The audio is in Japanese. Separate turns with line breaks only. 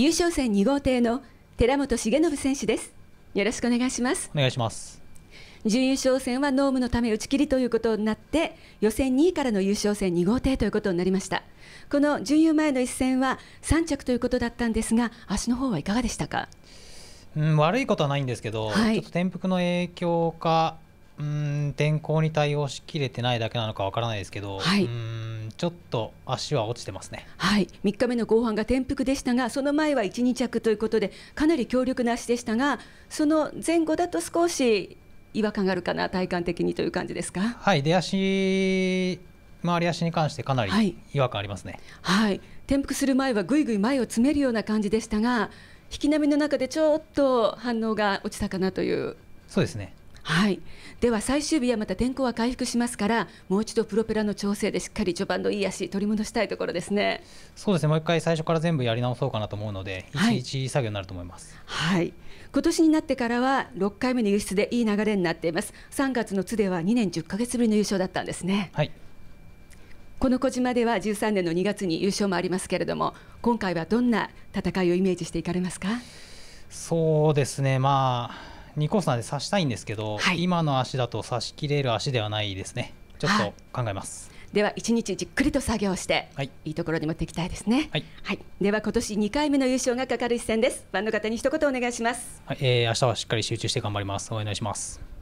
優勝戦2号艇の寺本重信選手ですよろしくお願いしま
すお願いします
準優勝戦はノームのため打ち切りということになって予選2位からの優勝戦2号艇ということになりましたこの準優前の一戦は3着ということだったんですが足の方はいかがでしたか
うん悪いことはないんですけど、はい、ちょっと転覆の影響かうん天候に対応しきれてないだけなのかわからないですけど、はい、うんちょっと足は落ちてますね
はい3日目の後半が転覆でしたがその前は12着ということでかなり強力な足でしたがその前後だと少し違和感があるかな体感的にという感じですかは
い出足回り足に関してかなり違和感ありますね、
はい、はい、転覆する前はぐいぐい前を詰めるような感じでしたが引き波の中でちょっと反応が落ちたかなというそうですねはいでは最終日はまた天候は回復しますからもう一度プロペラの調整でしっかり序盤のいい足取り戻したいところですね
そうですねもう一回最初から全部やり直そうかなと思うので、はい、作業になると思います
はい今年になってからは6回目の輸出でいい流れになっています3月の津では2年10ヶ月ぶりの優勝だったんですねはいこの小島では13年の2月に優勝もありますけれども今回はどんな戦いをイメージしていかれますか
そうですねまあ2コースなんで刺したいんですけど、はい、今の足だと刺し切れる足ではないですねちょっと考えます、
では一日じっくりと作業して、はい、いいところに持っていきたいですね。はい、はい、では今年2回目の優勝がかかる一戦です。ファンの方に一言お願いします。
はい、えー、明日はしっかり集中して頑張ります。お願いします。